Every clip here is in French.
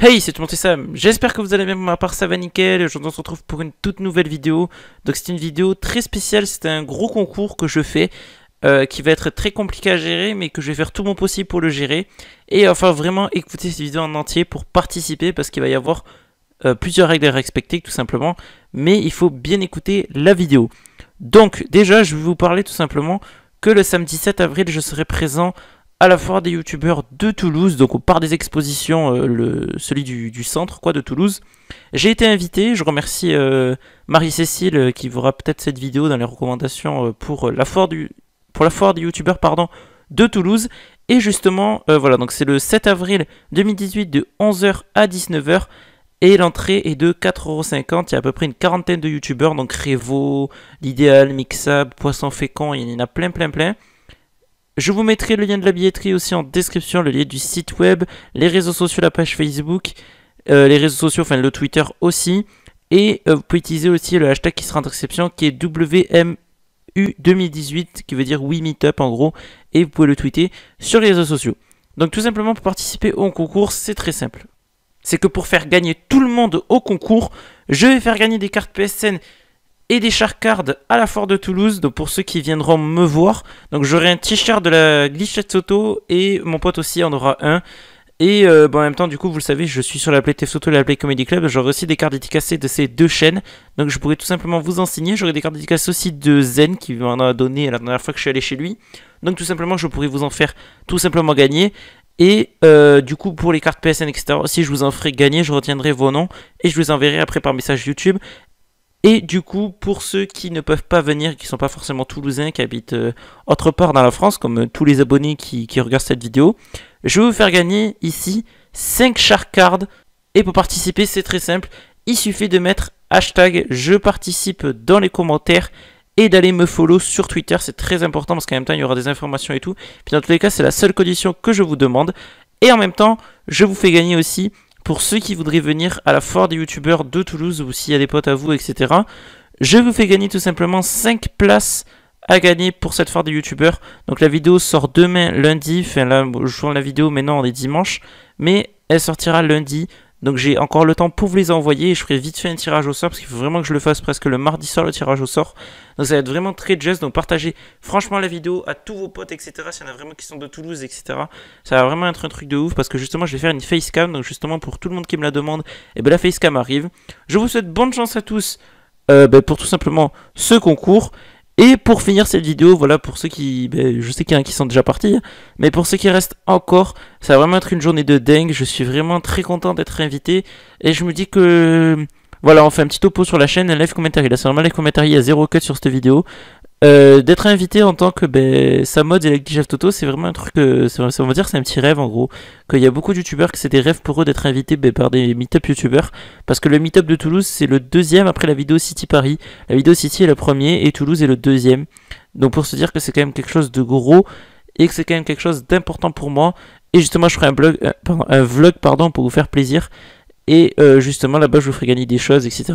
Hey, c'est Monté Sam. J'espère que vous allez bien, ma part ça va nickel. Aujourd'hui, on se retrouve pour une toute nouvelle vidéo. Donc, c'est une vidéo très spéciale. C'est un gros concours que je fais euh, qui va être très compliqué à gérer, mais que je vais faire tout mon possible pour le gérer. Et enfin, vraiment écouter cette vidéo en entier pour participer parce qu'il va y avoir euh, plusieurs règles à respecter, tout simplement. Mais il faut bien écouter la vidéo. Donc, déjà, je vais vous parler tout simplement que le samedi 7 avril, je serai présent à la foire des youtubeurs de Toulouse, donc au parc des expositions, euh, celui du, centre quoi de Toulouse. J'ai été invité, je remercie euh, Marie-Cécile euh, qui verra peut-être cette vidéo dans les recommandations pour, la foire du, pour la foire des youtubeurs pardon, de Toulouse. Et justement, voilà, donc c'est le 7 avril 2018 de 11h à 19h. Et l'entrée est de 4,50€. Il y a à peu près une quarantaine de youtubeurs, donc Révo, l'idéal, Mixab, Poisson Fécond, il y en a plein, plein, plein. Je vous mettrai le lien de la billetterie aussi en description, le lien du site web, les réseaux sociaux, la page Facebook, euh, les réseaux sociaux, enfin le Twitter aussi. Et euh, vous pouvez utiliser aussi le hashtag qui sera en qui est WMU2018 qui veut dire oui meetup en gros. Et vous pouvez le tweeter sur les réseaux sociaux. Donc tout simplement pour participer au concours, c'est très simple. C'est que pour faire gagner tout le monde au concours, je vais faire gagner des cartes PSN et des charcards à la Foire de Toulouse. Donc pour ceux qui viendront me voir, donc j'aurai un t-shirt de la Glitchette Soto et mon pote aussi en aura un. Et euh, en même temps, du coup, vous le savez, je suis sur la Play Soto et la Play Comedy Club. J'aurai aussi des cartes dédicacées de ces deux chaînes. Donc je pourrais tout simplement vous en signer. J'aurai des cartes dédicacées aussi de Zen qui m'en a donné la dernière fois que je suis allé chez lui. Donc tout simplement, je pourrais vous en faire tout simplement gagner. Et euh, du coup, pour les cartes PSN, etc., si je vous en ferai gagner, je retiendrai vos noms et je vous enverrai après par message YouTube. Et du coup, pour ceux qui ne peuvent pas venir, qui ne sont pas forcément toulousains, qui habitent euh, autre part dans la France, comme euh, tous les abonnés qui, qui, regardent cette vidéo, je vais vous faire gagner ici 5 Shark Cards. Et pour participer, c'est très simple. Il suffit de mettre hashtag je participe dans les commentaires et d'aller me follow sur Twitter. C'est très important parce qu'en même temps, il y aura des informations et tout. Puis dans tous les cas, c'est la seule condition que je vous demande. Et en même temps, je vous fais gagner aussi pour ceux qui voudraient venir à la foire des Youtubers de Toulouse ou s'il y a des potes à vous, etc., je vous fais gagner tout simplement 5 places à gagner pour cette foire des Youtubers. Donc la vidéo sort demain lundi, enfin là je joue la vidéo maintenant, on est dimanche, mais elle sortira lundi donc j'ai encore le temps pour vous les envoyer. Et je ferai vite fait un tirage au sort parce qu'il faut vraiment que je le fasse presque le mardi soir le tirage au sort. Donc ça va être vraiment très jazz Donc partagez franchement la vidéo à tous vos potes, etc. S'il y en a vraiment qui sont de Toulouse, etc. Ça va vraiment être un truc de ouf parce que justement je vais faire une facecam. Donc justement pour tout le monde qui me la demande, et eh ben la facecam arrive. Je vous souhaite bonne chance à tous euh, ben, pour tout simplement ce concours. Et pour finir cette vidéo, voilà pour ceux qui, ben, je sais qu'il y en a qui sont déjà partis, mais pour ceux qui restent encore, ça va vraiment être une journée de dingue. Je suis vraiment très content d'être invité et je me dis que voilà, on fait un petit topo sur la chaîne, un live commentaire. Là, c'est normal, les commentaires, il y a zéro cut sur cette vidéo. Euh, d'être invité en tant que ben, Samod et Chef Toto, c'est vraiment un truc, que, euh, c'est, on va dire, c'est un petit rêve en gros. Qu'il y a beaucoup de youtubeurs que c'est des rêves pour eux d'être invités ben, par des meet-up youtubeurs. Parce que le meet-up de Toulouse, c'est le deuxième après la vidéo City Paris. La vidéo City est le premier et Toulouse est le deuxième. Donc pour se dire que c'est quand même quelque chose de gros et que c'est quand même quelque chose d'important pour moi. Et justement, je ferai un, euh, un vlog pardon, pour vous faire plaisir. Et justement, là-bas, je vous ferai gagner des choses, etc.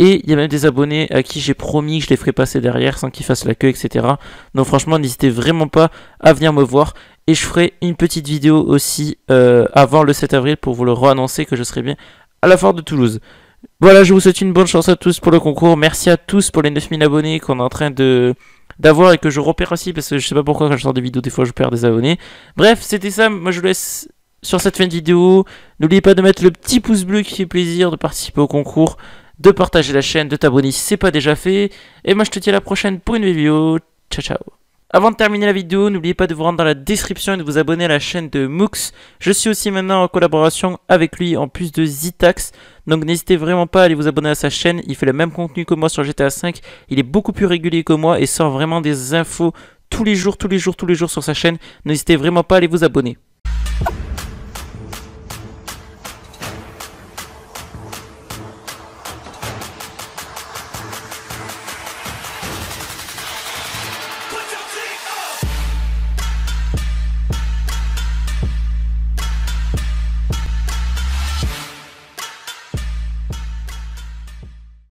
Et il y a même des abonnés à qui j'ai promis que je les ferai passer derrière sans qu'ils fassent la queue, etc. Donc franchement, n'hésitez vraiment pas à venir me voir. Et je ferai une petite vidéo aussi euh, avant le 7 avril pour vous le re-annoncer que je serai bien à la foire de Toulouse. Voilà, je vous souhaite une bonne chance à tous pour le concours. Merci à tous pour les 9000 abonnés qu'on est en train de d'avoir et que je repère aussi parce que je sais pas pourquoi quand je sors des vidéos des fois je perds des abonnés. Bref, c'était ça, moi je vous laisse sur cette fin de vidéo. N'oubliez pas de mettre le petit pouce bleu qui fait plaisir de participer au concours de partager la chaîne, de t'abonner si c'est pas déjà fait. Et moi je te dis à la prochaine pour une vidéo. Ciao ciao. Avant de terminer la vidéo, n'oubliez pas de vous rendre dans la description et de vous abonner à la chaîne de Mooks. Je suis aussi maintenant en collaboration avec lui en plus de Zitax. Donc n'hésitez vraiment pas à aller vous abonner à sa chaîne. Il fait le même contenu que moi sur GTA V. Il est beaucoup plus régulier que moi et sort vraiment des infos tous les jours, tous les jours, tous les jours sur sa chaîne. N'hésitez vraiment pas à aller vous abonner.